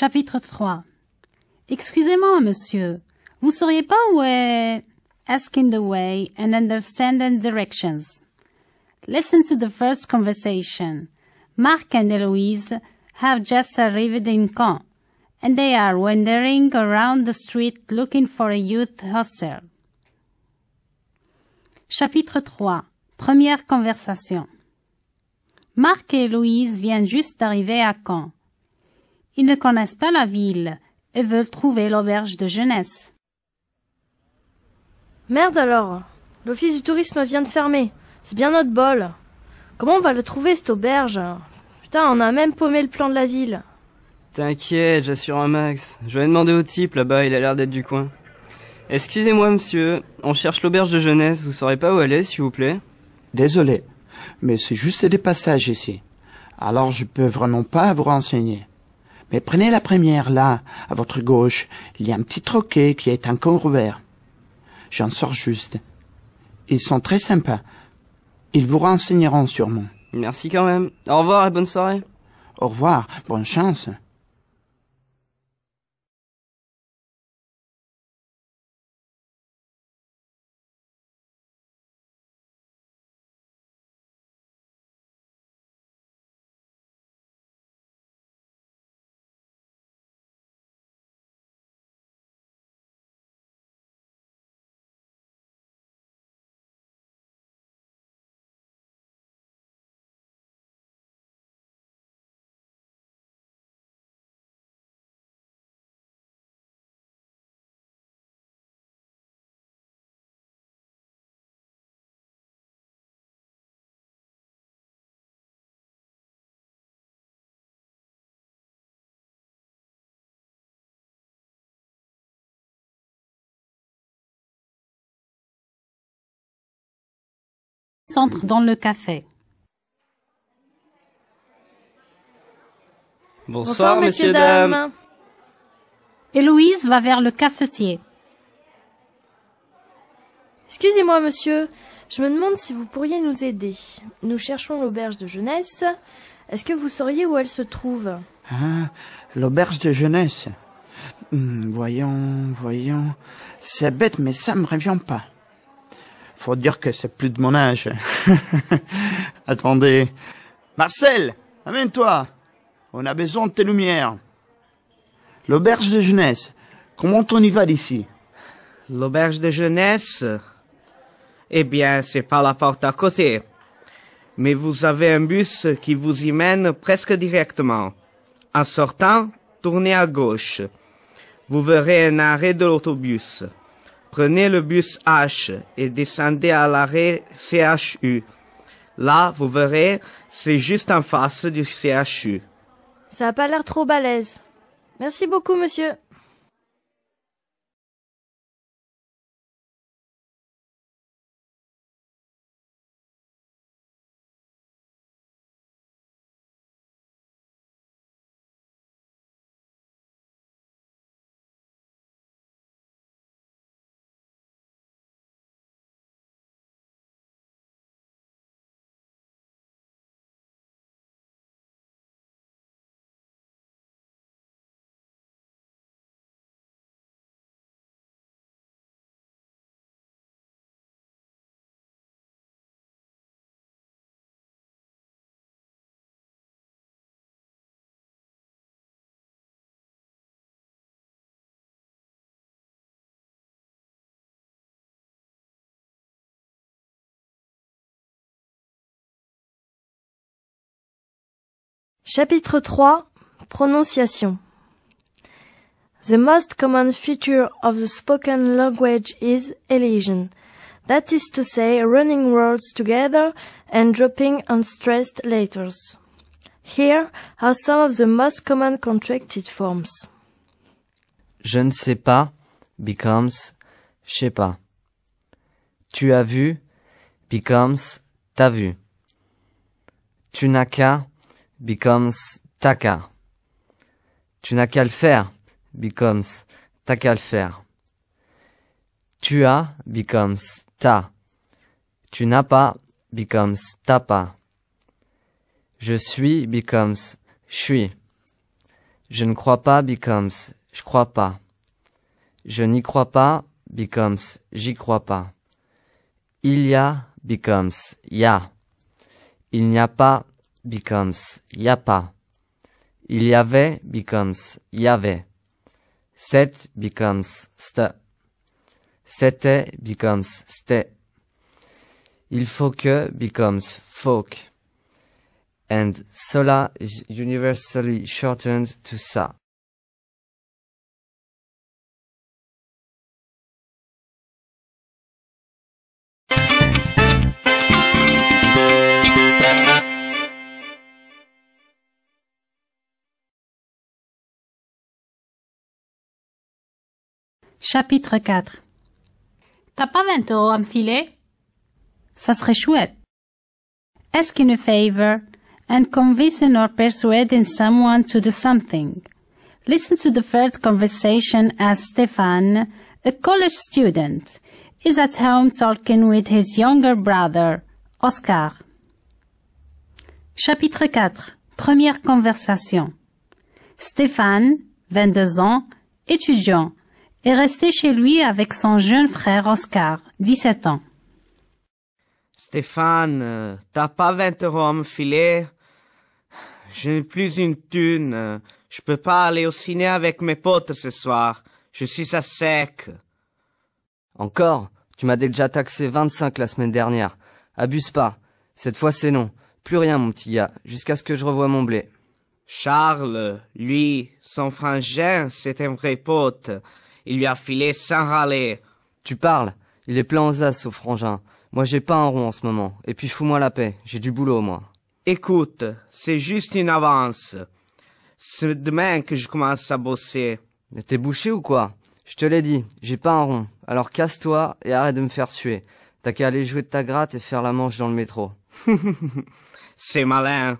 Chapitre 3 Excusez-moi, monsieur, vous sauriez pas où est... Asking the way and understanding directions. Listen to the first conversation. Mark and Eloise have just arrived in Caen, and they are wandering around the street looking for a youth hostel. Chapitre 3 Première conversation Marc et Louise viennent juste d'arriver à Caen. Ils ne connaissent pas la ville et veulent trouver l'auberge de jeunesse. Merde alors L'office du tourisme vient de fermer. C'est bien notre bol. Comment on va le trouver, cette auberge Putain, on a même paumé le plan de la ville. T'inquiète, j'assure un max. Je vais demander au type là-bas, il a l'air d'être du coin. Excusez-moi, monsieur, on cherche l'auberge de jeunesse, vous saurez pas où elle est, s'il vous plaît Désolé, mais c'est juste des passages ici. Alors je peux vraiment pas vous renseigner. Mais prenez la première, là, à votre gauche. Il y a un petit troquet qui est encore ouvert. J'en sors juste. Ils sont très sympas. Ils vous renseigneront sûrement. Merci quand même. Au revoir et bonne soirée. Au revoir. Bonne chance. s'entre dans le café. Bonsoir, messieurs, dames. Héloïse va vers le cafetier. Excusez-moi, monsieur. Je me demande si vous pourriez nous aider. Nous cherchons l'auberge de jeunesse. Est-ce que vous sauriez où elle se trouve ah, L'auberge de jeunesse. Hmm, voyons, voyons. C'est bête, mais ça me revient pas. Faut dire que c'est plus de mon âge. Attendez. Marcel, amène-toi. On a besoin de tes lumières. L'auberge de jeunesse. Comment on y va d'ici L'auberge de jeunesse Eh bien, c'est par la porte à côté. Mais vous avez un bus qui vous y mène presque directement. En sortant, tournez à gauche. Vous verrez un arrêt de l'autobus. Prenez le bus H et descendez à l'arrêt CHU. Là, vous verrez, c'est juste en face du CHU. Ça n'a pas l'air trop balèze. Merci beaucoup, monsieur. Chapitre 3 Prononciation The most common feature of the spoken language is elision, that is to say, running words together and dropping unstressed letters. Here are some of the most common contracted forms. Je ne sais pas becomes je sais pas. Tu as vu becomes t'as vu. Tu n'as qu'à becomes taka. Tu n'as qu'à le faire becomes t'as qu'à le faire. Tu as becomes ta. Tu n'as pas becomes t'as pas. Je suis becomes je suis. Je ne crois pas becomes je crois pas. Je n'y crois pas becomes j'y crois pas. Il y a becomes ya a. Il n'y a pas becomes yapa. Il y avait becomes y'avait. Set becomes st. C'était becomes ste. Il faut que becomes folk. And cela is universally shortened to ça. Chapitre 4 T'as pas 20 euros à me Ça serait chouette. Ask a favor and convincing or persuading someone to do something. Listen to the first conversation as Stéphane, a college student, is at home talking with his younger brother, Oscar. Chapitre 4 Première conversation Stéphane, 22 ans, étudiant, et resté chez lui avec son jeune frère Oscar, 17 ans. Stéphane, euh, t'as pas 20 euros à me filer? J'ai plus une thune. Je peux pas aller au ciné avec mes potes ce soir. Je suis à sec. Encore? Tu m'as déjà taxé 25 la semaine dernière. Abuse pas. Cette fois c'est non. Plus rien, mon petit gars, jusqu'à ce que je revoie mon blé. Charles, lui, son frangin, c'est un vrai pote. Il lui a filé sans râler. Tu parles Il est plein aux as, au frangin. Moi, j'ai pas un rond en ce moment. Et puis, fous-moi la paix. J'ai du boulot, moi. Écoute, c'est juste une avance. C'est demain que je commence à bosser. Mais t'es bouché ou quoi Je te l'ai dit, j'ai pas un rond. Alors casse-toi et arrête de me faire suer. T'as qu'à aller jouer de ta gratte et faire la manche dans le métro. c'est malin.